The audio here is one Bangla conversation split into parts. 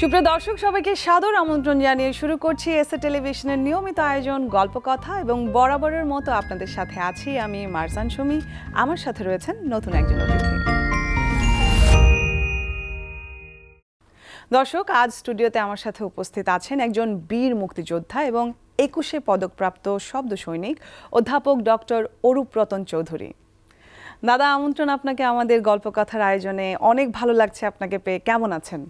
সুপ্রিয় দর্শক সবাইকে সাদর আমন্ত্রণ জানিয়ে শুরু করছি এসএ টেলিভিশনের নিয়মিত আয়োজন গল্পকথা এবং বরাবরের মতো আপনাদের সাথে আছি আমি মারজান সুমি আমার সাথে রয়েছেন নতুন একজন অতিথি দর্শক আজ স্টুডিওতে আমার সাথে উপস্থিত আছেন একজন বীর মুক্তিযোদ্ধা এবং একুশে পদকপ্রাপ্ত শব্দ সৈনিক অধ্যাপক ডক্টর অরূপ রতন চৌধুরী দাদা আমন্ত্রণ আপনাকে আমাদের গল্পকথার আয়োজনে অনেক ভালো লাগছে আপনাকে পেয়ে কেমন আছেন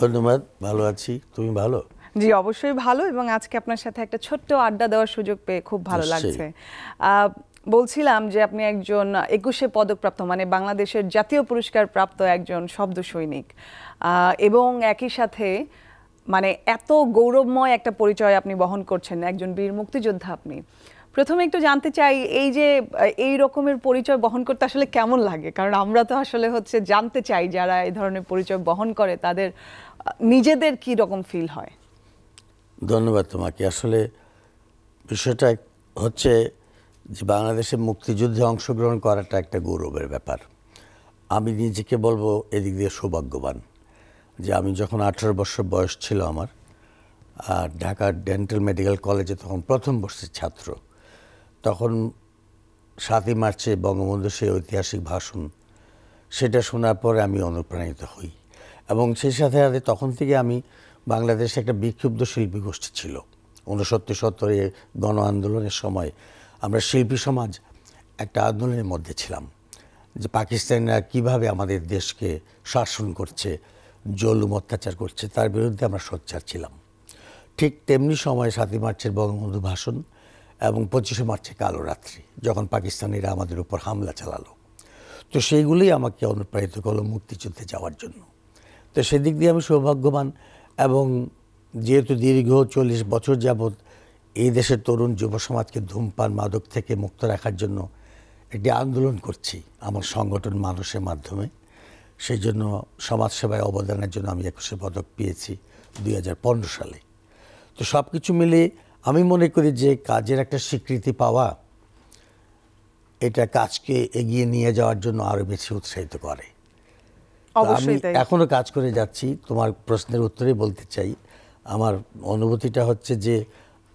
ধন্যবাদ ভালো আছি তুমি ভালো জি অবশ্যই ভালো এবং আজকে আপনার সাথে একটা ছোট্ট আড্ডা দেওয়ার সুযোগ পেয়ে খুব ভালো লাগছে বলছিলাম যে আপনি একজন একুশে পদকপ্রাপ্ত মানে বাংলাদেশের জাতীয় পুরস্কার প্রাপ্ত একজন শব্দ সৈনিক এবং একই সাথে মানে এত গৌরবময় একটা পরিচয় আপনি বহন করছেন একজন বীর মুক্তিযোদ্ধা আপনি প্রথমে একটু জানতে চাই এই যে এই রকমের পরিচয় বহন করতে আসলে কেমন লাগে কারণ আমরা তো আসলে হচ্ছে জানতে চাই যারা এই ধরনের পরিচয় বহন করে তাদের নিজেদের কি রকম ফিল হয় ধন্যবাদ তোমাকে আসলে বিষয়টা হচ্ছে যে বাংলাদেশে মুক্তিযুদ্ধে অংশগ্রহণ করাটা একটা গৌরবের ব্যাপার আমি নিজেকে বলবো এদিক দিয়ে সৌভাগ্যবান যে আমি যখন আঠেরো বছর বয়স ছিল আমার আর ঢাকা ডেন্টাল মেডিকেল কলেজে তখন প্রথম বর্ষের ছাত্র তখন সাতই মার্চে বঙ্গবন্ধু সেই ঐতিহাসিক ভাষণ সেটা শোনার পরে আমি অনুপ্রাণিত হই এবং সেই সাথে সাথে তখন থেকে আমি বাংলাদেশে একটা বিক্ষুব্ধ শিল্পী গোষ্ঠী ছিল ঊনসত্তর সত্তরে গণ আন্দোলনের সময় আমরা শিল্পী সমাজ একটা আন্দোলনের মধ্যে ছিলাম যে পাকিস্তানিরা কিভাবে আমাদের দেশকে শাসন করছে জলুম অত্যাচার করছে তার বিরুদ্ধে আমরা সোচ্চার ছিলাম ঠিক তেমনি সময় সাতই মার্চের বঙ্গবন্ধু ভাষণ এবং পঁচিশে মার্চে কালো রাত্রি যখন পাকিস্তানিরা আমাদের উপর হামলা চালালো তো সেইগুলি আমাকে অনুপ্রাণিত করলো মুক্তিযুদ্ধে যাওয়ার জন্য তো সেদিক দিয়ে আমি সৌভাগ্যবান এবং যেহেতু দীর্ঘ চল্লিশ বছর যাবৎ এই দেশের তরুণ যুব সমাজকে ধূমপান মাদক থেকে মুক্ত রাখার জন্য একটি আন্দোলন করছি আমার সংগঠন মানুষের মাধ্যমে সেই জন্য সমাজসেবায় অবদানের জন্য আমি একুশে পদক পেয়েছি দুই সালে তো সব কিছু মিলিয়ে আমি মনে করি যে কাজের একটা স্বীকৃতি পাওয়া এটা কাজকে এগিয়ে নিয়ে যাওয়ার জন্য আরও বেশি উৎসাহিত করে আমি এখনও কাজ করে যাচ্ছি তোমার প্রশ্নের উত্তরে বলতে চাই আমার অনুভূতিটা হচ্ছে যে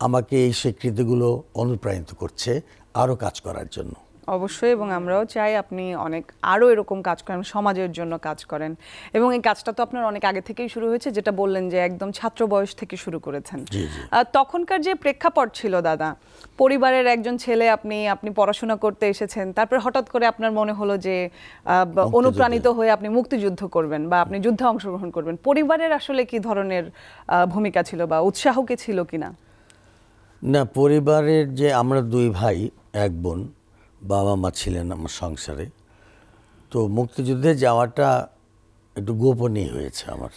আমাকে এই স্বীকৃতিগুলো অনুপ্রাণিত করছে আরও কাজ করার জন্য অবশ্যই এবং আমরাও চাই আপনি অনেক আরও এরকম কাজ করেন সমাজের জন্য কাজ করেন এবং এই কাজটা তো আপনার অনেক আগে থেকেই শুরু হয়েছে যেটা বললেন যে একদম ছাত্র বয়স থেকে শুরু করেছেন তখনকার যে প্রেক্ষাপট ছিল দাদা পরিবারের একজন ছেলে আপনি আপনি পড়াশোনা করতে এসেছেন তারপর হঠাৎ করে আপনার মনে হলো যে অনুপ্রাণিত হয়ে আপনি মুক্তিযুদ্ধ করবেন বা আপনি যুদ্ধে অংশগ্রহণ করবেন পরিবারের আসলে কি ধরনের ভূমিকা ছিল বা উৎসাহ কি ছিল কিনা না পরিবারের যে আমরা দুই ভাই এক বোন বাবা মা ছিলেন আমার সংসারে তো মুক্তিযুদ্ধে যাওয়াটা একটু গোপনীয় হয়েছে আমার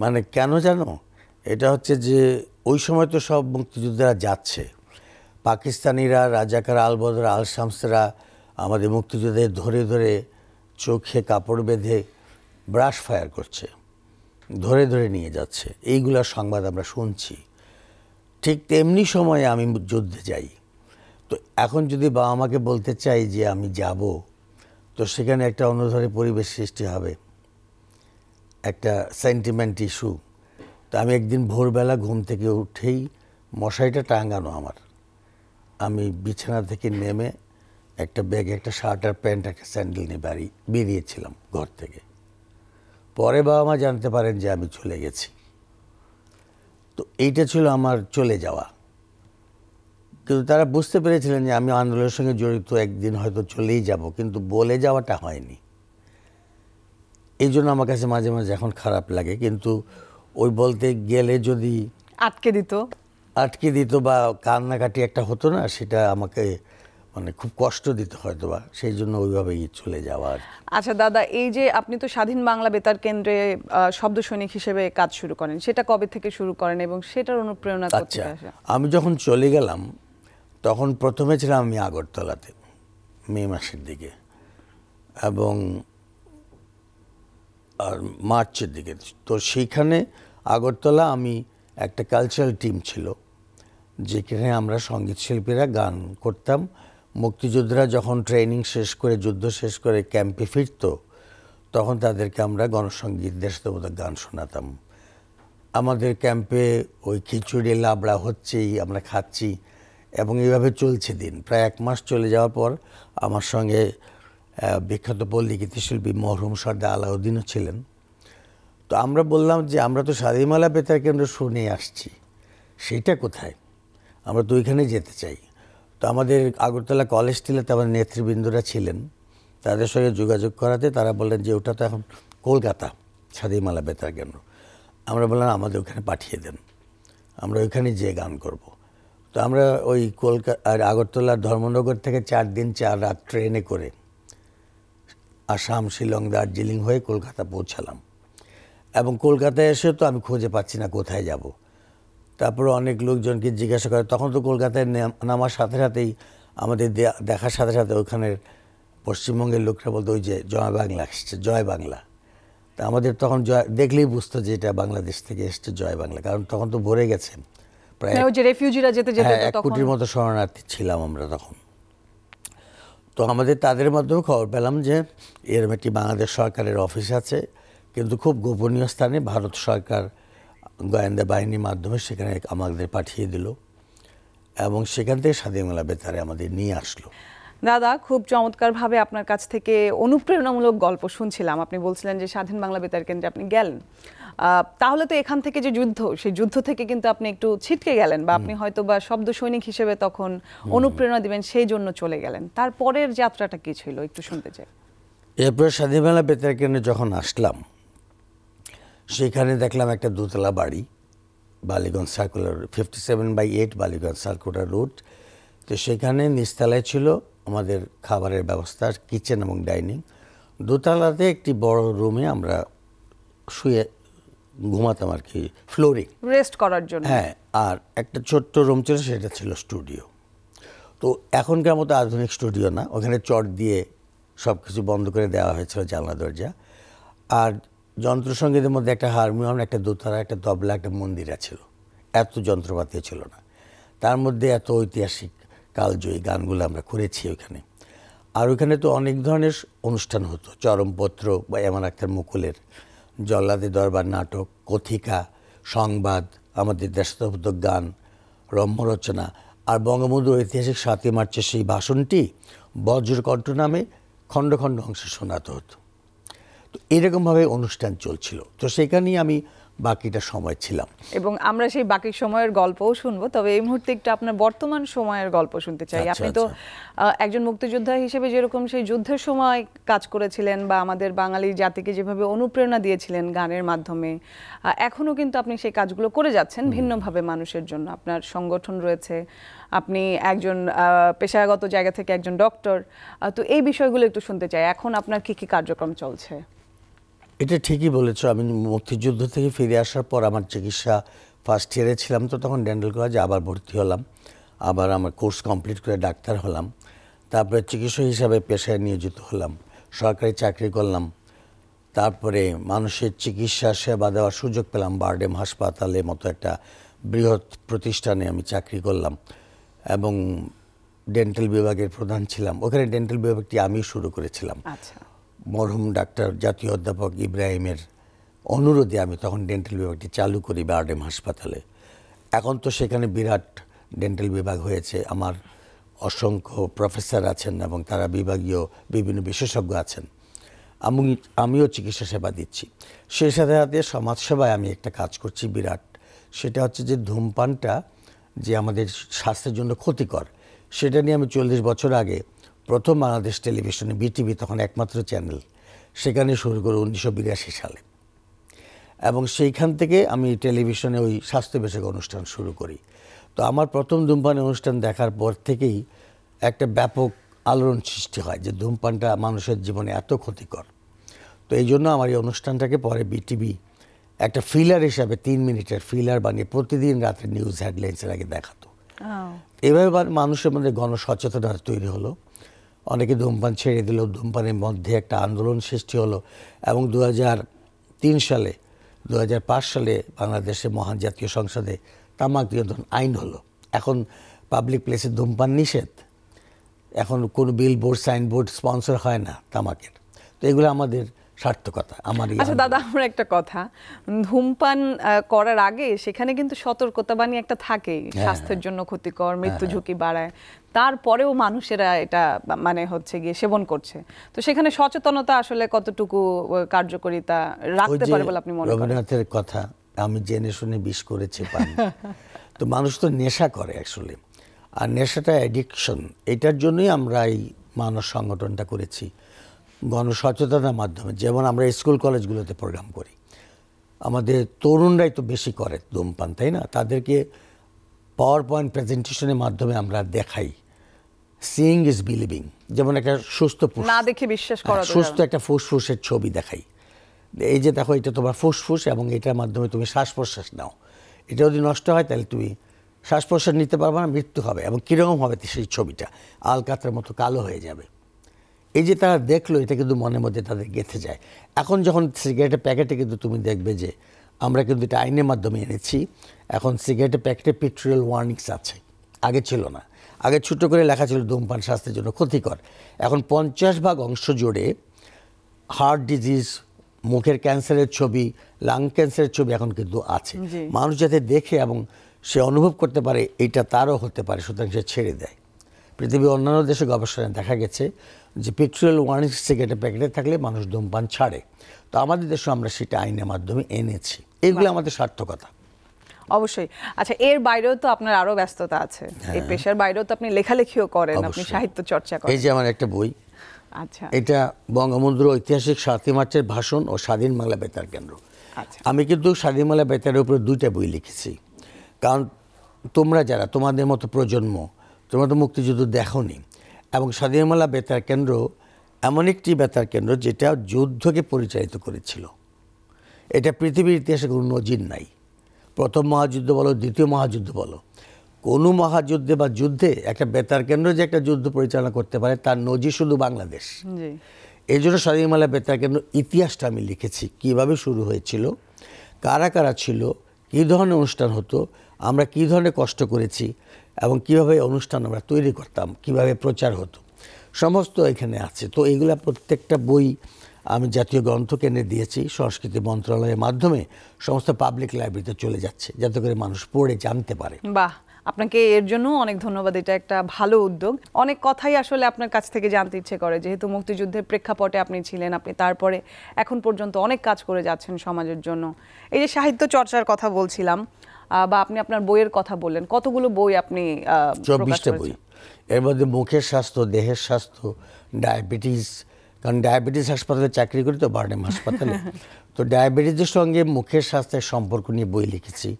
মানে কেন জানো এটা হচ্ছে যে ওই সময় তো সব মুক্তিযোদ্ধারা যাচ্ছে পাকিস্তানিরা রাজাকার আলবদর আল শামসরা আমাদের মুক্তিযুদ্ধে ধরে ধরে চোখে কাপড় বেঁধে ব্রাশ ফায়ার করছে ধরে ধরে নিয়ে যাচ্ছে এইগুলোর সংবাদ আমরা শুনছি ঠিক তেমনি সময়ে আমি যুদ্ধে যাই তো এখন যদি বাবা মাকে বলতে চাই যে আমি যাব তো সেখানে একটা অন্যধরনের পরিবেশ সৃষ্টি হবে একটা সেন্টিমেন্ট ইস্যু তো আমি একদিন ভোরবেলা ঘুম থেকে উঠেই মশারিটা টাঙানো আমার আমি বিছানা থেকে নেমে একটা ব্যাগে একটা শার্ট আর প্যান্ট একটা স্যান্ডেল নিয়ে বাড়ি বেরিয়েছিলাম ঘর থেকে পরে বাবা মা জানতে পারেন যে আমি চলে গেছি তো এইটা ছিল আমার চলে যাওয়া কিন্তু তারা বুঝতে পেরেছিলেন যে আমি আন্দোলনের সঙ্গে জড়িত একদিন হয়তো চলেই যাব কিন্তু বলে যাওয়াটা হয়নি এই জন্য আমার কাছে মাঝে মাঝে এখন খারাপ লাগে কিন্তু ওই বলতে গেলে যদি আটকে দিত আটকে দিত বা কান্নাকাটি একটা হতো না সেটা আমাকে মানে খুব কষ্ট দিতে হয়তো বা সেই জন্য ওইভাবে চলে যাওয়ার আচ্ছা দাদা এই যে আপনি তো স্বাধীন বাংলা বেতার কেন্দ্রে শব্দ সৈনিক হিসেবে কাজ শুরু করেন সেটা কবে থেকে শুরু করেন এবং সেটার অনুপ্রেরণা আচ্ছা আমি যখন চলে গেলাম তখন প্রথমে ছিলাম আমি আগরতলাতে মে মাসের দিকে এবং আর মার্চের দিকে তো সেইখানে আগরতলা আমি একটা কালচারাল টিম ছিল যেখানে আমরা সঙ্গীত শিল্পীরা গান করতাম মুক্তিযোদ্ধারা যখন ট্রেনিং শেষ করে যুদ্ধ শেষ করে ক্যাম্পে ফিরত তখন তাদেরকে আমরা গণসঙ্গীত দেশদেবতার গান শোনাতাম আমাদের ক্যাম্পে ওই খিচুড়ি লাবড়া হচ্ছেই আমরা খাচ্ছি এবং এইভাবে চলছে দিন প্রায় এক মাস চলে যাওয়ার পর আমার সঙ্গে বিখ্যাত পল্লী গীতিশিল্পী মরহুম সর্দা আলাউদ্দিনও ছিলেন তো আমরা বললাম যে আমরা তো স্বাধীমালা বেতার কেন্দ্র শুনে আসছি সেটা কোথায় আমরা তো ওইখানে যেতে চাই তো আমাদের আগরতলা কলেজ টিলাতে আমার মানে নেতৃবৃন্দরা ছিলেন তাদের সঙ্গে যোগাযোগ করাতে তারা বললেন যে ওটা তো এখন কলকাতা স্বাধীনমালা বেতার কেন্দ্র আমরা বললাম আমাদের ওখানে পাঠিয়ে দেন আমরা ওইখানে যেয়ে গান করবো তো আমরা ওই কলকাতা আর আগরতলার ধর্মনগর থেকে চার দিন চার রাত ট্রেনে করে আসাম শিলং দার্জিলিং হয়ে কলকাতা পৌঁছালাম এবং কলকাতায় এসে তো আমি খুঁজে পাচ্ছি না কোথায় যাব তারপরে অনেক লোকজনকে জিজ্ঞাসা করে তখন তো কলকাতায় নামার সাথে সাথেই আমাদের দেখার সাথে সাথে ওখানের পশ্চিমবঙ্গের লোকরা বলতো ওই যে জয় বাংলা এসছে জয় বাংলা তা আমাদের তখন জয় দেখলেই বুঝতো যে এটা বাংলাদেশ থেকে এসছে জয় বাংলা কারণ তখন তো ভরে গেছে মানে হ্যাঁ, কোটির মতো শরণার্থী ছিলাম আমরা তখন তো আমাদের তাদের মাধ্যমে খবর পেলাম যে এরম একটি বাংলাদেশ সরকারের অফিস আছে কিন্তু খুব গোপনীয় স্থানে ভারত সরকার গোয়েন্দা বাহিনীর মাধ্যমে সেখানে আমাদের পাঠিয়ে দিল এবং সেখান থেকে স্বাধীন মেলা বেতারে আমাদের নিয়ে আসলো দাদা খুব চমৎকারভাবে আপনার কাছ থেকে অনুপ্রেরণামূলক গল্প শুনছিলাম আপনি বলছিলেন যে স্বাধীন বাংলা বেতার কেন্দ্রে আপনি গেলেন তাহলে তো এখান থেকে যে যুদ্ধ সেই যুদ্ধ থেকে কিন্তু আপনি একটু ছিটকে গেলেন বা আপনি হয়তো বা শব্দ সৈনিক হিসেবে তখন অনুপ্রেরণা দিবেন সেই জন্য চলে গেলেন তারপরের যাত্রাটা কী ছিল একটু শুনতে চাই এরপরে স্বাধীন বাংলা বেতার কেন্দ্রে যখন আসলাম সেখানে দেখলাম একটা দোতলা বাড়ি Ballygunge circular fifty seven by eight Ballygunge circular road তো সেখানে নিস্তালায় ছিল আমাদের খাবারের ব্যবস্থা কিচেন এবং ডাইনিং দোতলাতে একটি বড় রুমে আমরা শুয়ে ঘুমাতাম আর কি ফ্লোরিং রেস্ট করার জন্য হ্যাঁ আর একটা ছোট্ট রুম ছিল সেটা ছিল স্টুডিও তো এখনকার মতো আধুনিক স্টুডিও না ওখানে চট দিয়ে সব কিছু বন্ধ করে দেওয়া হয়েছিল জানলা দরজা আর যন্ত্রসঙ্গীতের মধ্যে একটা হারমোনিয়াম একটা দোতলা একটা তবলা একটা মন্দিরা ছিল এত যন্ত্রপাতি ছিল না তার মধ্যে এত ঐতিহাসিক কালজয়ী গানগুলো আমরা করেছি ওইখানে আর ওইখানে তো অনেক ধরনের অনুষ্ঠান হতো চরমপত্র বা এমন একটা মুকুলের জল্লাদে দরবার নাটক কথিকা সংবাদ আমাদের দেশাত্মবোধক গান রম্যরচনা আর বঙ্গবন্ধু ঐতিহাসিক সাতই মার্চের সেই ভাষণটি বজ্রকণ্ঠ নামে খণ্ড খণ্ড অংশে শোনাতে হতো তো এরকমভাবে অনুষ্ঠান চলছিল তো সেখানেই আমি বাকিটা সময় ছিলাম এবং আমরা সেই বাকি সময়ের গল্পও শুনবো তবে এই মুহূর্তে একটু আপনার বর্তমান সময়ের গল্প শুনতে চাই আচ্ছা, আপনি তো আচ্ছা। একজন মুক্তিযোদ্ধা হিসেবে যেরকম সেই যুদ্ধের সময় কাজ করেছিলেন বা আমাদের বাঙালি জাতিকে যেভাবে অনুপ্রেরণা দিয়েছিলেন গানের মাধ্যমে এখনও কিন্তু আপনি সেই কাজগুলো করে যাচ্ছেন ভিন্নভাবে মানুষের জন্য আপনার সংগঠন রয়েছে আপনি একজন পেশাগত জায়গা থেকে একজন ডক্টর তো এই বিষয়গুলো একটু শুনতে চাই এখন আপনার কি কি কার্যক্রম চলছে এটা ঠিকই বলেছ আমি মুক্তিযুদ্ধ থেকে ফিরে আসার পর আমার চিকিৎসা ফার্স্ট ইয়ারে ছিলাম তো তখন ডেন্টাল কলেজে আবার ভর্তি হলাম আবার আমার কোর্স কমপ্লিট করে ডাক্তার হলাম তারপরে চিকিৎসক হিসাবে পেশায় নিয়োজিত হলাম সরকারি চাকরি করলাম তারপরে মানুষের চিকিৎসা সেবা দেওয়ার সুযোগ পেলাম বারডেম হাসপাতালে মতো একটা বৃহৎ প্রতিষ্ঠানে আমি চাকরি করলাম এবং ডেন্টাল বিভাগের প্রধান ছিলাম ওখানে ডেন্টাল বিভাগটি আমি শুরু করেছিলাম আচ্ছা। মরহুম ডাক্তার জাতীয় অধ্যাপক ইব্রাহিমের অনুরোধে আমি তখন ডেন্টাল বিভাগটি চালু করি বারডেম হাসপাতালে এখন তো সেখানে বিরাট ডেন্টাল বিভাগ হয়েছে আমার অসংখ্য প্রফেসর আছেন এবং তারা বিভাগীয় বিভিন্ন বিশেষজ্ঞ আছেন আমি আমিও চিকিৎসা সেবা দিচ্ছি সেই সাথে সাথে সমাজসেবায় আমি একটা কাজ করছি বিরাট সেটা হচ্ছে যে ধূমপানটা যে আমাদের স্বাস্থ্যের জন্য ক্ষতিকর সেটা নিয়ে আমি চল্লিশ বছর আগে প্রথম বাংলাদেশ টেলিভিশনে বিটিভি তখন একমাত্র চ্যানেল সেখানে শুরু করে উনিশশো বিরাশি সালে এবং সেইখান থেকে আমি টেলিভিশনে ওই স্বাস্থ্য বিষয়ক অনুষ্ঠান শুরু করি তো আমার প্রথম ধূমপানের অনুষ্ঠান দেখার পর থেকেই একটা ব্যাপক আলোড়ন সৃষ্টি হয় যে ধূমপানটা মানুষের জীবনে এত ক্ষতিকর তো এই জন্য আমার এই অনুষ্ঠানটাকে পরে বিটিভি একটা ফিলার হিসাবে তিন মিনিটের ফিলার বানিয়ে প্রতিদিন রাতে নিউজ হেডলাইন্সের আগে দেখাতো এভাবে মানুষের মধ্যে গণসচেতনতা তৈরি হলো অনেকে ধূমপান ছেড়ে দিল ধূমপানের মধ্যে একটা আন্দোলন সৃষ্টি হলো এবং দু সালে দু সালে বাংলাদেশের মহান জাতীয় সংসদে তামাক নিয়ন্ত্রণ আইন হলো এখন পাবলিক প্লেসে ধূমপান নিষেধ এখন কোনো বিল বোর্ড সাইনবোর্ড স্পন্সর হয় না তামাকের তো এগুলো আমাদের সার্থকতা আমার আচ্ছা দাদা আমার একটা কথা ধূমপান করার আগে সেখানে কিন্তু সতর্কতা বাণী একটা থাকে হ্যাঁ, স্বাস্থ্যের হ্যাঁ। জন্য ক্ষতিকর হ্যাঁ, মৃত্যু ঝুঁকি বাড়ায় তারপরেও মানুষেরা এটা মানে হচ্ছে গিয়ে সেবন করছে তো সেখানে সচেতনতা আসলে কতটুকু কার্যকরিতা রাখতে পারে বলে আপনি মনে করেন রবীন্দ্রনাথের কথা আমি জেনে শুনে বিষ করেছি পান তো মানুষ তো নেশা করে অ্যাকচুয়ালি আর নেশাটা অ্যাডিকশন এটার জন্যই আমরা এই মানব সংগঠনটা করেছি গণসচেতনার মাধ্যমে যেমন আমরা স্কুল কলেজগুলোতে প্রোগ্রাম করি আমাদের তরুণরাই তো বেশি করে ধূমপান তাই না তাদেরকে পাওয়ার পয়েন্ট প্রেজেন্টেশনের মাধ্যমে আমরা দেখাই সিইং ইজ বিলিভিং যেমন একটা সুস্থ না দেখে বিশ্বাস হ্যাঁ, করা সুস্থ একটা ফুসফুসের ছবি দেখাই এই যে দেখো এটা তোমার ফুসফুস এবং এটার মাধ্যমে তুমি শ্বাস প্রশ্বাস নাও এটা যদি নষ্ট হয় তাহলে তুমি শ্বাস প্রশ্বাস নিতে পারবে না মৃত্যু হবে এবং কীরকম হবে সেই ছবিটা আলকাতার মতো কালো হয়ে যাবে এই যে তারা দেখলো এটা কিন্তু মনের মধ্যে তাদের গেঁথে যায় এখন যখন সিগারেটের প্যাকেটে কিন্তু তুমি দেখবে যে আমরা কিন্তু এটা আইনের মাধ্যমে এনেছি এখন সিগারেটের প্যাকেটে পেট্রোল ওয়ার্নিংস আছে আগে ছিল না আগে ছোট করে লেখা ছিল ধূমপান স্বাস্থ্যের জন্য ক্ষতিকর এখন পঞ্চাশ ভাগ অংশ জুড়ে হার্ট ডিজিজ মুখের ক্যান্সারের ছবি লাং ক্যান্সারের ছবি এখন কিন্তু আছে মানুষ যাতে দেখে এবং সে অনুভব করতে পারে এটা তারও হতে পারে সুতরাং সে ছেড়ে দেয় পৃথিবীর অন্যান্য দেশে গবেষণায় দেখা গেছে যে পেট্রোল ওয়ান সিগারেটের প্যাকেটে থাকলে মানুষ ধূমপান ছাড়ে তো আমাদের দেশে আমরা সেটা আইনের মাধ্যমে এনেছি এগুলো আমাদের সার্থকতা অবশ্যই আচ্ছা এর বাইরেও তো আপনার আরও ব্যস্ততা আছে এই হ্যাঁ। পেশার বাইরেও তো আপনি লেখালেখিও করেন আপনি সাহিত্য চর্চা করেন এই যে আমার একটা বই আচ্ছা এটা বঙ্গবন্ধুর ঐতিহাসিক সাতই মার্চের ভাষণ ও স্বাধীন বাংলা বেতার কেন্দ্র আচ্ছা। আমি কিন্তু স্বাধীন বাংলা বেতারের উপরে দুইটা বই লিখেছি কারণ তোমরা যারা তোমাদের মতো প্রজন্ম তোমরা তো মুক্তিযুদ্ধ দেখো নি এবং স্বাধীনমালা বেতার কেন্দ্র এমন একটি বেতার কেন্দ্র যেটা যুদ্ধকে পরিচালিত করেছিল এটা পৃথিবীর ইতিহাসে কোনো নজির নাই প্রথম মহাযুদ্ধ বলো দ্বিতীয় মহাযুদ্ধ বলো কোনো মহাযুদ্ধে বা যুদ্ধে একটা বেতার কেন্দ্র যে একটা যুদ্ধ পরিচালনা করতে পারে তার নজির শুধু বাংলাদেশ এই জন্য স্বাধীনমালা বেতার কেন্দ্র ইতিহাসটা আমি লিখেছি কিভাবে শুরু হয়েছিল কারা কারা ছিল কী ধরনের অনুষ্ঠান হতো আমরা কী ধরনের কষ্ট করেছি এবং কিভাবে অনুষ্ঠান আমরা তৈরি করতাম কিভাবে প্রচার হতো সমস্ত এখানে আছে তো এগুলা প্রত্যেকটা বই আমি জাতীয় গ্রন্থকেন্দ্রে দিয়েছি সংস্কৃতি মন্ত্রণালয়ের মাধ্যমে সমস্ত পাবলিক লাইব্রেরিতে চলে যাচ্ছে যাতে করে মানুষ পড়ে জানতে পারে বাহ আপনাকে এর জন্য অনেক ধন্যবাদ এটা একটা ভালো উদ্যোগ অনেক কথাই আসলে আপনার কাছ থেকে জানতে ইচ্ছে করে যেহেতু মুক্তিযুদ্ধের প্রেক্ষাপটে আপনি ছিলেন আপনি তারপরে এখন পর্যন্ত অনেক কাজ করে যাচ্ছেন সমাজের জন্য এই যে সাহিত্য চর্চার কথা বলছিলাম বা আপনি আপনার বইয়ের কথা বললেন কতগুলো বই আপনি চব্বিশটা বই এর মধ্যে মুখের স্বাস্থ্য দেহের স্বাস্থ্য ডায়াবেটিস কারণ ডায়াবেটিস হাসপাতালে চাকরি করি তো বার্ডেম হাসপাতালে তো ডায়াবেটিসের সঙ্গে মুখের স্বাস্থ্যের সম্পর্ক নিয়ে বই লিখেছি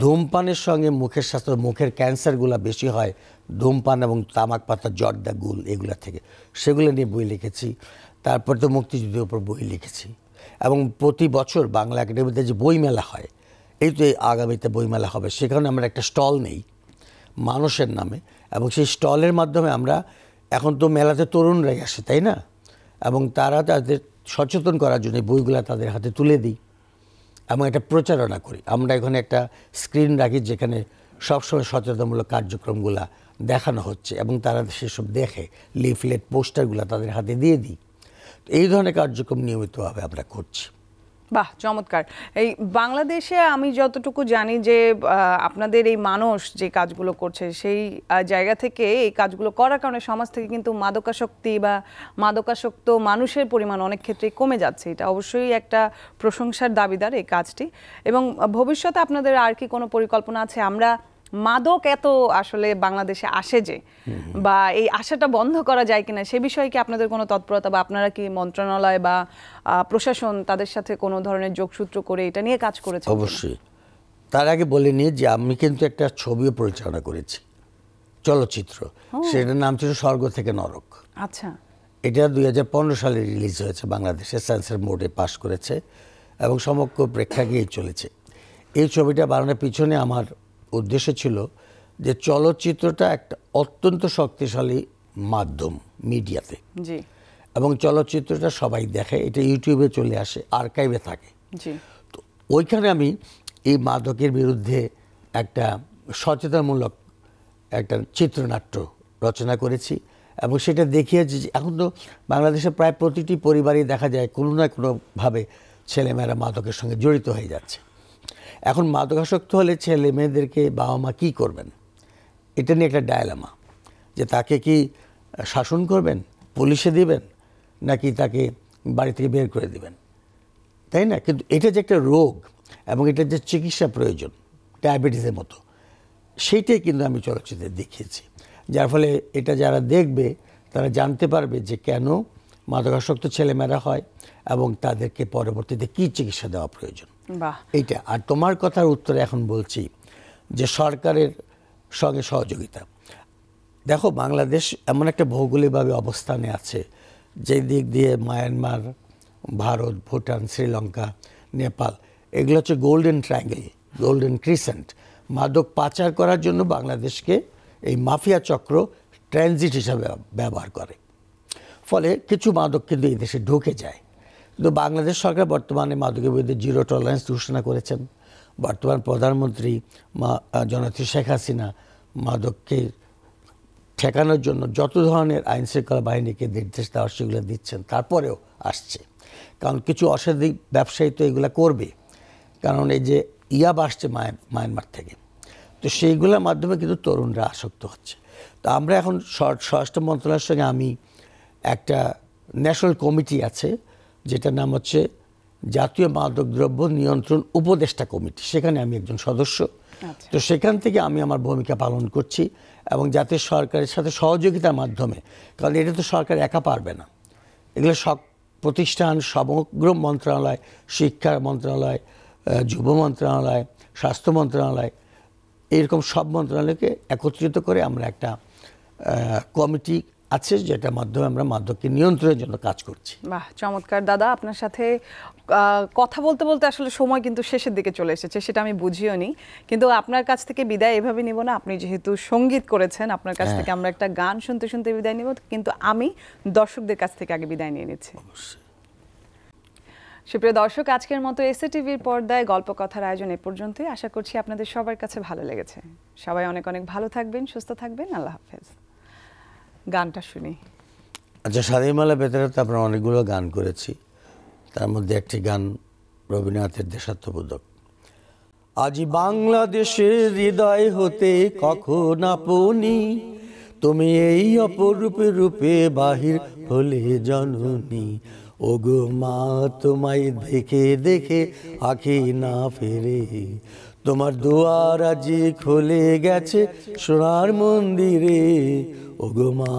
ধূমপানের সঙ্গে মুখের স্বাস্থ্য মুখের ক্যান্সারগুলো বেশি হয় ধূমপান এবং তামাক পাতা জর্দা গুল এগুলো থেকে সেগুলো নিয়ে বই লিখেছি তারপর তো মুক্তিযুদ্ধের উপর বই লিখেছি এবং প্রতি বছর বাংলা একাডেমিতে যে বইমেলা হয় এই তো আগামীতে বইমেলা হবে সেখানে আমরা একটা স্টল নেই মানুষের নামে এবং সেই স্টলের মাধ্যমে আমরা এখন তো মেলাতে তরুণরাই আসে তাই না এবং তারা তাদের সচেতন করার জন্য বইগুলো তাদের হাতে তুলে দিই এবং একটা প্রচারণা করি আমরা এখানে একটা স্ক্রিন রাখি যেখানে সবসময় সচেতনমূলক কার্যক্রমগুলো দেখানো হচ্ছে এবং তারা সেসব দেখে লিফলেট পোস্টারগুলো তাদের হাতে দিয়ে দিই এই ধরনের কার্যক্রম নিয়মিতভাবে আমরা করছি বাহ চমৎকার এই বাংলাদেশে আমি যতটুকু জানি যে আপনাদের এই মানুষ যে কাজগুলো করছে সেই জায়গা থেকে এই কাজগুলো করার কারণে সমাজ থেকে কিন্তু মাদকাসক্তি বা মাদকাসক্ত মানুষের পরিমাণ অনেক ক্ষেত্রেই কমে যাচ্ছে এটা অবশ্যই একটা প্রশংসার দাবিদার এই কাজটি এবং ভবিষ্যতে আপনাদের আর কি কোনো পরিকল্পনা আছে আমরা মাদক এত আসলে বাংলাদেশে আসে যে বা এই আশাটা বন্ধ করা যায় কিনা সে বিষয়ে কি আপনাদের কোনো তৎপরতা বা আপনারা কি মন্ত্রণালয় বা প্রশাসন তাদের সাথে কোনো ধরনের যোগসূত্র করে এটা নিয়ে কাজ করেছে অবশ্যই তার আগে বলে নিয়ে যে আমি কিন্তু একটা ছবিও পরিচালনা করেছি চলচ্চিত্র সেটার নাম ছিল স্বর্গ থেকে নরক আচ্ছা এটা দুই সালে রিলিজ হয়েছে বাংলাদেশে সেন্সর মোডে পাশ করেছে এবং সমগ্র প্রেক্ষাগৃহে চলেছে এই ছবিটা বানানোর পিছনে আমার উদ্দেশ্য ছিল যে চলচ্চিত্রটা একটা অত্যন্ত শক্তিশালী মাধ্যম মিডিয়াতে এবং চলচ্চিত্রটা সবাই দেখে এটা ইউটিউবে চলে আসে আর্কাইভে থাকে তো ওইখানে আমি এই মাদকের বিরুদ্ধে একটা সচেতনমূলক একটা চিত্রনাট্য রচনা করেছি এবং সেটা দেখিয়েছি যে এখন তো বাংলাদেশে প্রায় প্রতিটি পরিবারই দেখা যায় কোনো না কোনোভাবে ছেলেমেয়েরা মাদকের সঙ্গে জড়িত হয়ে যাচ্ছে এখন মাদকাসক্ত হলে ছেলে মেয়েদেরকে বাবা মা কী করবেন এটা নিয়ে একটা ডায়ালামা যে তাকে কি শাসন করবেন পুলিশে দিবেন নাকি তাকে বাড়ি থেকে বের করে দিবেন তাই না কিন্তু এটা যে একটা রোগ এবং এটা যে চিকিৎসা প্রয়োজন ডায়াবেটিসের মতো সেইটাই কিন্তু আমি চলচ্চিত্রে দেখিয়েছি যার ফলে এটা যারা দেখবে তারা জানতে পারবে যে কেন মাদকাসক্ত ছেলেমেয়েরা হয় এবং তাদেরকে পরবর্তীতে কী চিকিৎসা দেওয়া প্রয়োজন এইটা আর তোমার কথার উত্তরে এখন বলছি যে সরকারের সঙ্গে সহযোগিতা দেখো বাংলাদেশ এমন একটা ভৌগোলিকভাবে অবস্থানে আছে যে দিক দিয়ে মায়ানমার ভারত ভুটান শ্রীলঙ্কা নেপাল এগুলো হচ্ছে গোল্ডেন ট্রাঙ্গেল গোল্ডেন ক্রিসেন্ট মাদক পাচার করার জন্য বাংলাদেশকে এই মাফিয়া চক্র ট্রানজিট হিসাবে ব্যবহার করে ফলে কিছু মাদক কিন্তু এই দেশে ঢুকে যায় কিন্তু বাংলাদেশ সরকার বর্তমানে মাদকের বিরুদ্ধে জিরো টলারেন্স ঘোষণা করেছেন বর্তমান প্রধানমন্ত্রী জননেত্রী শেখ হাসিনা মাদককে ঠেকানোর জন্য যত ধরনের আইন শৃঙ্খলা বাহিনীকে নির্দেশ দেওয়া সেগুলো দিচ্ছেন তারপরেও আসছে কারণ কিছু অসাধিক ব্যবসায়ী তো এগুলো করবে কারণ এই যে ইয়াব আসছে মায়ানমার থেকে তো সেইগুলোর মাধ্যমে কিন্তু তরুণরা আসক্ত হচ্ছে তো আমরা এখন স্বরাষ্ট্র মন্ত্রণালয়ের সঙ্গে আমি একটা ন্যাশনাল কমিটি আছে যেটার নাম হচ্ছে জাতীয় মাদকদ্রব্য নিয়ন্ত্রণ উপদেষ্টা কমিটি সেখানে আমি একজন সদস্য আচ্ছা। তো সেখান থেকে আমি আমার ভূমিকা পালন করছি এবং যাতে সরকারের সাথে সহযোগিতার মাধ্যমে কারণ এটা তো সরকার একা পারবে না এগুলো সব প্রতিষ্ঠান সমগ্র মন্ত্রণালয় শিক্ষা মন্ত্রণালয় যুব মন্ত্রণালয় স্বাস্থ্য মন্ত্রণালয় এরকম সব মন্ত্রণালয়কে একত্রিত করে আমরা একটা কমিটি আছে যেটা মাধ্যমে আমরা মাদককে নিয়ন্ত্রণের জন্য কাজ করছি বাহ চমৎকার দাদা আপনার সাথে কথা বলতে বলতে আসলে সময় কিন্তু শেষের দিকে চলে এসেছে সেটা আমি বুঝিও নি কিন্তু আপনার কাছ থেকে বিদায় এভাবে নিব না আপনি যেহেতু সঙ্গীত করেছেন আপনার কাছ হ্যাঁ। থেকে আমরা একটা গান শুনতে শুনতে বিদায় নিব কিন্তু আমি দর্শকদের কাছ থেকে আগে বিদায় নিয়ে নিচ্ছি সুপ্রিয় দর্শক আজকের মতো এসএ টিভির পর্দায় গল্প কথার আয়োজন এ পর্যন্তই আশা করছি আপনাদের সবার কাছে ভালো লেগেছে সবাই অনেক অনেক ভালো থাকবেন সুস্থ থাকবেন আল্লাহ হাফেজ গানটা শুনি আচ্ছা স্বাধীনমালা তো আমরা অনেকগুলো গান করেছি তার মধ্যে একটি গান রবীন্দ্রনাথের দেশাত্মবোধক আজি বাংলাদেশের হৃদয় হতে কখন আপনি তুমি এই অপরূপে রূপে বাহির হলে জননী ওগো মা তোমায় দেখে দেখে আঁখি না ফেরে তোমার দুয়ার আজি খুলে গেছে সোনার মন্দিরে ওগমা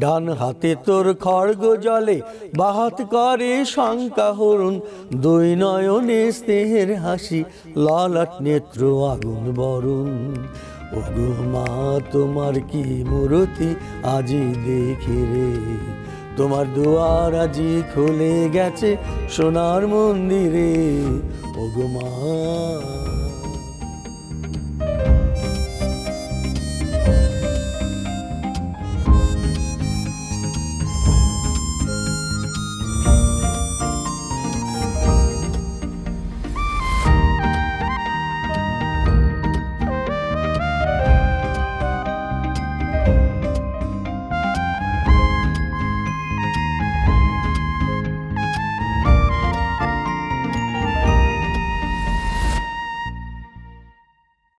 ডান হাতে তোর খড়গ জলে বাহাত করে শঙ্কা হরুন দুই নয়নে স্নেহের হাসি লালাট নেত্র আগুন বরুণ ওগো মা তোমার কি মূরতি আজি দেখি রে তোমার দুয়ার আজি খুলে গেছে সোনার মন্দিরে ওগো মা